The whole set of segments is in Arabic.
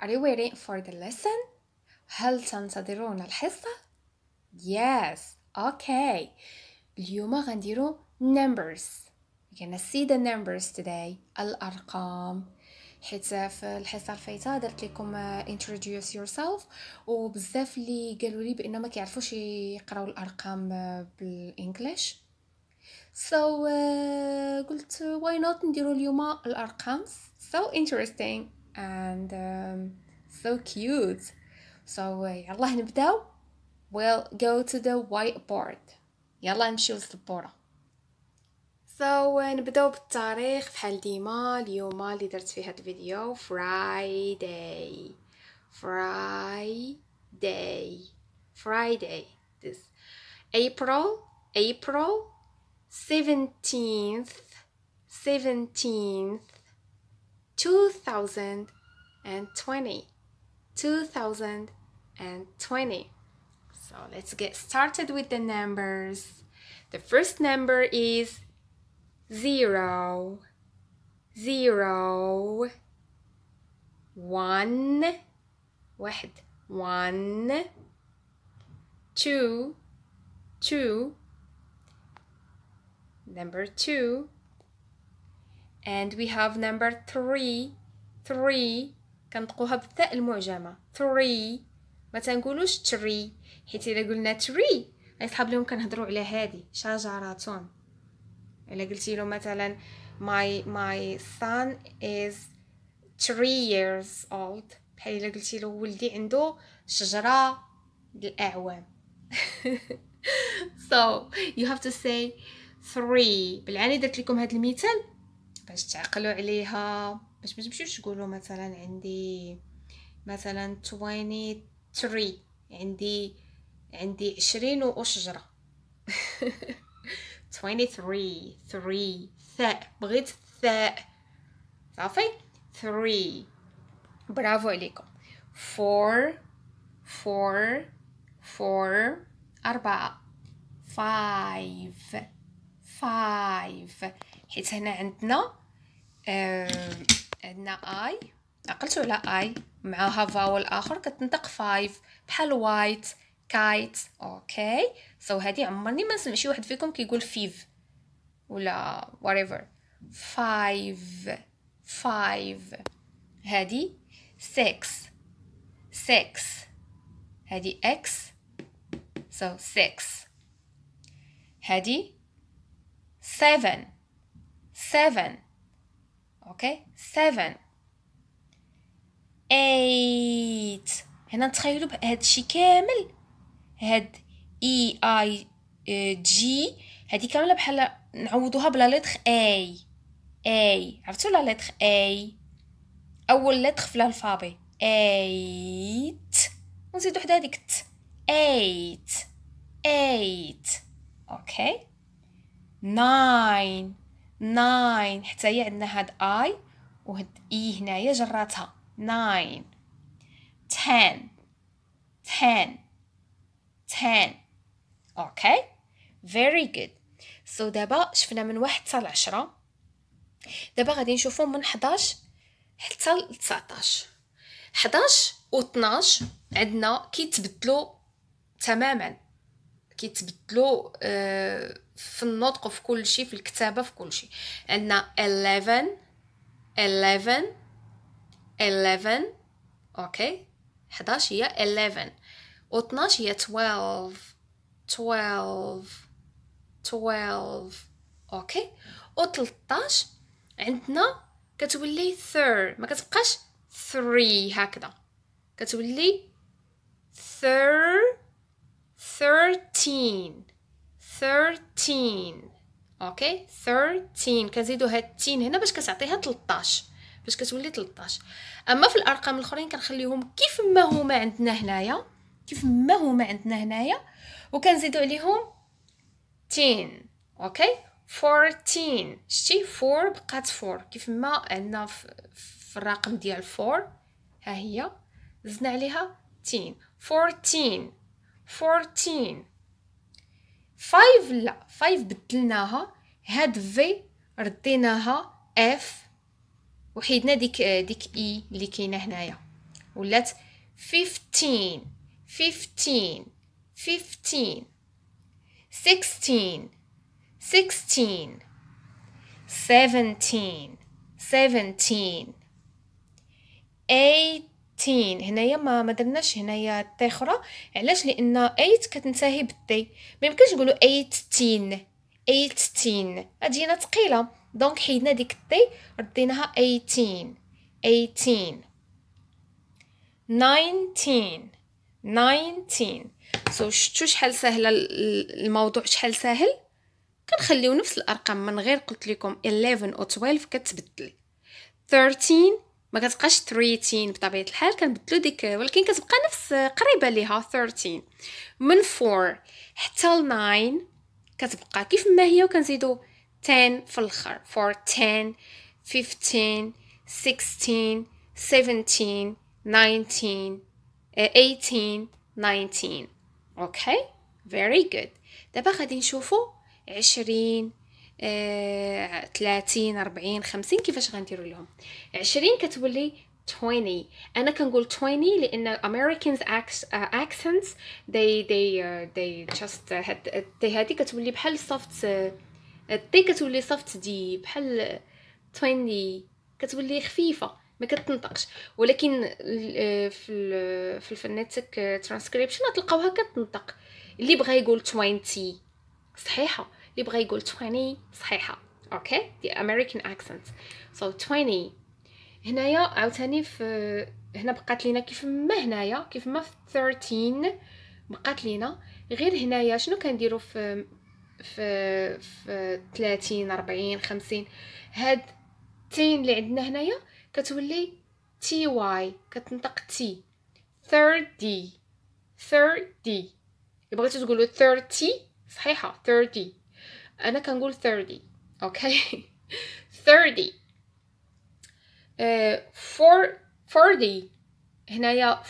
Are you waiting for the lesson? هل تنتظرون الحصة؟ Yes, okay. اليوم غنديرو numbers. We're gonna see the numbers today. الأرقام. حيت في الحصه الفايته درت لكم uh, introduce yourself وبزاف اللي قالوا لي بان ما كيعرفوش يقراو الارقام uh, بالإنجليش so uh, قلت why not نديرو اليوم الارقام so interesting and um, so cute so yalla, eh, نبداو we'll go to the whiteboard يلا نمشيو للسبورة so نبداو بالتاريخ بحال ديما اليوم اللي درت فيه هاد الفيديو Friday Friday Friday this April April 17th 17th 2020 2020 so let's get started with the numbers the first number is zero zero one واحد one two two number two and we have number three three كنطقوها بالثاء المعجمة three ما تنقولوش tree حيت إذا قلنا tree غيصحاب لهم كنهضروا على هادي شجرة إلا قلتي له مثلا my my son is three years old بحال إلا قلتي له ولدي عنده شجرة الأعوام so you have to say three بالعاني درت لكم هذا المثال باش تعقلوا عليها باش ما تمشيوش تقولوا مثلا عندي مثلا 23 عندي عندي 20 وشجره 23 3 ثاء بغيت ثاء صافي 3 برافو عليكم 4 4 4 4 5 5 حيت هنا عندنا آه، عندنا اي عقلت على اي معاها فاول اخر كتنطق فايف بحال وايت كايت اوكي سو هذه عمرني ما نسمع شي واحد فيكم كيقول فيف ولا whatever فايف فايف هادي سكس سكس هادي اكس so six هادي seven seven اوكي 7 8 هنا تخيلوا بهذا الشيء كامل هاد اي اي جي هادي كامله بحال نعوضوها بلا لتر اي اي عرفتوا لا لتر اي اول لتر في الالفابي ايت ونزيد وحده هذيك ت ايت ايت اوكي ناين ناين حتى هي عندنا هاد اي وهاد اي e هنايا جراتها ناين تان تان تان اوكي فيري جود سو دابا شفنا من واحد حتى لعشرة دابا غادي نشوفو من حداش حتى لتسعطاش حداش و عندنا كيتبدلو تماما كيتبدلوا آه، في النطق وفي كل شيء في الكتابه في كل شيء عندنا 11 11 11 اوكي 11 هي 11 و 12 هي 12 12 12 اوكي و 13 عندنا كتولي 3 ما كتبقاش 3 هكذا كتولي 3 thirteen thirteen اوكي thirteen كنزيدو هاد التين هنا باش كتعطيها 13 باش كتولي 13 اما في الارقام الاخرين كنخليهم كيف ما هما عندنا هنايا كيف ما هما عندنا هنايا وكنزيدو عليهم تين اوكي 14 شتي 4 بقات 4 كيف ما عندنا في الرقم ديال 4 ها هي زدنا عليها 10 14 14 فايف لا فايف بدلناها هاد في رديناها اف وحيدنا ديك ديك اي اللي كاينه هنايا ولات 15 15 15 16 16 17 17 18 تين هنايا ما ما درناش هنايا اخرى علاش لان ايت كتنتهي بالتي ما يمكنش نقولوا ايت تين ايت تين اجينا ثقيله دونك حيدنا ديك التي رديناها 18 18 19 19 سو so, شتو شحال سهله الموضوع شحال سهل كنخليو نفس الارقام من غير قلت لكم 11 او 12 كتبدل 13 ما كتبقاش 13 بطبيعه الحال كنبدلو ديك ولكن كتبقى نفس قريبه ليها 13 من 4 حتى 9 كتبقى كيف ما هي وكنزيدو 10 في الاخر 4 10 15 16 17 19 18 19 اوكي فيري very دابا غادي نشوفو 20 30 40 50 كيفاش غنديروا لهم 20 كتولي 20 انا كنقول 20 لان Americans آه، accents they they uh, they just هادي هذه كتولي بحال صفت تي آه، كتولي صفت دي بحال 20 كتولي خفيفه ما كتنطقش ولكن في في الفناتك ترانسكريبشن غتلقاوها كتنطق اللي بغى يقول 20 صحيحه اللي بغى يقول 20 صحيحه اوكي دي امريكان اكسنت سو 20 هنايا عاوتاني في هنا بقات لينا كيف ما هنايا كيف ما في 13 بقات لينا غير هنايا شنو كنديروا في في في 30 40 50 هاد تين اللي عندنا هنايا كتولي تي واي كتنطق تي 30 30 بغيتي تقولوا 30 صحيحه 30 انا كنقول 30 اوكي 30 uh, 40 هنايا 4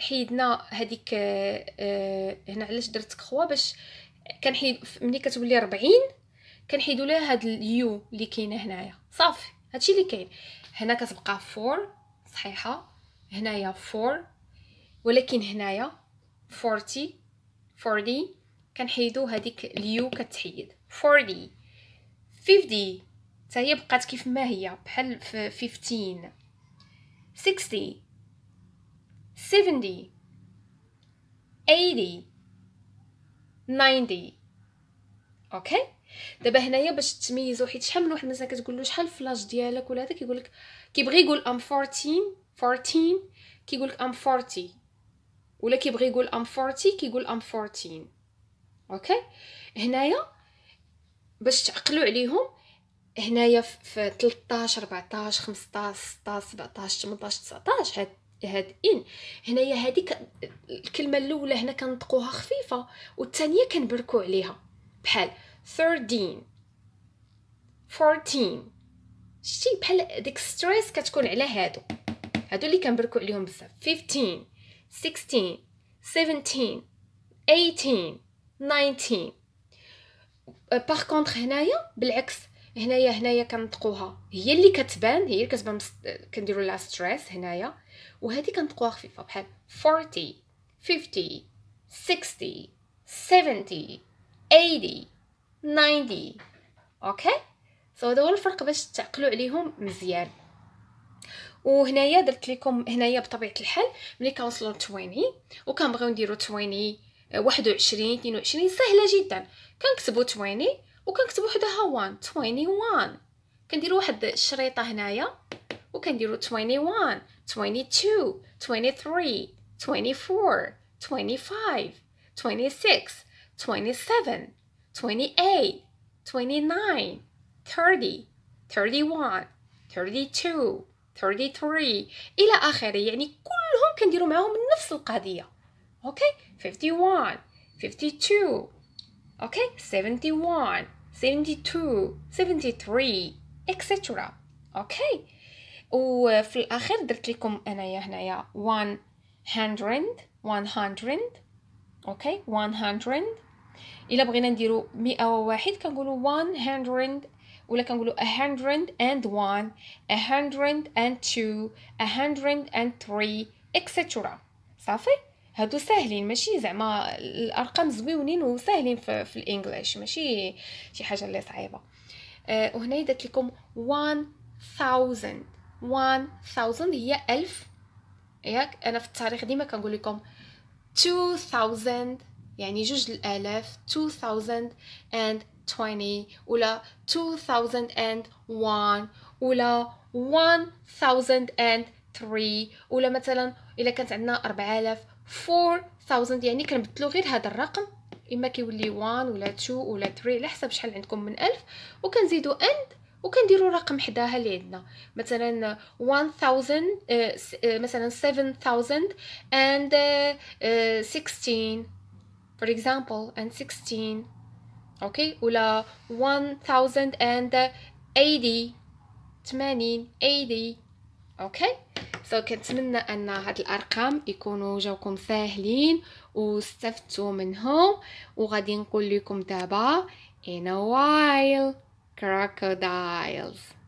حيدنا هذيك uh, هنا علاش درت كخوا باش كنحيد ملي كتولي 40 كنحيدوا لها هاد اليو اللي كاينه هنايا صافي هادشي اللي كاين هنا كتبقى 4 صحيحه هنايا 4 ولكن هنايا 40 40 كنحيدو هذيك اليو كتحيد 40 50 حتى هي بقات كيف ما هي بحال في 15 60 70 80 90 اوكي دابا هنايا باش تميزو حيت شحال من واحد مثلا كتقول له شحال الفلاش ديالك ولا هذا كيقول لك كيبغي يقول ام 14 14 كيقول لك ام 40 ولا كيبغي يقول ام 40 كيقول ام 14 اوكي هنايا باش تعقلوا عليهم هنايا في 13 14 15 16 17 18 19 هاد هاد ان هنايا هذيك الكلمه الاولى هنا كنطقوها خفيفه والثانيه كنبركو عليها بحال 13 14 شتي بحال ديك ستريس كتكون على هادو هادو اللي كنبركو عليهم بزاف 15 16 17 18 19 باغ كونطخ هنايا بالعكس هنايا هنايا كنطقوها هي اللي كتبان هي اللي كتبان كنديروا لها ستريس هنايا وهادي كنطقوها خفيفه بحال 40 50 60 70 80 90 اوكي سو هذا هو الفرق باش تعقلوا عليهم مزيان وهنايا درت لكم هنايا بطبيعه الحال ملي كنوصلوا 20 وكنبغيو نديروا 20 واحد 21 وعشرين سهله جدا كنكتبوا 20 وكنكتبوا حداها تويني وان كنديرو واحد الشريطه هنايا وكنديروا تويني 22 تويني 24 تويني ناين ثيرتي ثيرتي وان ثيرتي تو ثيرتي ثري الى اخره يعني كلهم كنديرو معاهم نفس القضيه Okay, 51, 52, okay, 71, 72, 73, etc. Okay, وفي الأخير درت لكم أنايا هنايا 100, 100, okay, 100. إلا بغينا نديرو 101 كنقولو 100 ولا كنقولوا 101 102 103 etc صافي هادو ساهلين ماشي زعما الارقام زويونين وساهلين في, في الانجليش ماشي شي حاجه اللي صعيبه آه، وهنا درت لكم 1000 1000 هي 1000 ياك انا في التاريخ ديما كنقول لكم 2000 يعني جوج الالاف 2020 ولا 2001 ولا 1003 ولا مثلا الا كانت عندنا 4000 4000 يعني كنبدلو غير هذا الرقم اما كيولي 1 ولا 2 ولا 3 على حسب شحال عندكم من 1000 وكنزيدو اند وكنديروا رقم حداها اللي عندنا مثلا 1000 آه، آه، مثلا 7000 and 16 آه، for example and 16 اوكي okay. ولا 1080 80 80 اوكي okay. سو so, كنتمنى ان هاد الارقام يكونوا جاوكم ساهلين واستفدتوا منهم وغادي نقول لكم دابا in a while crocodiles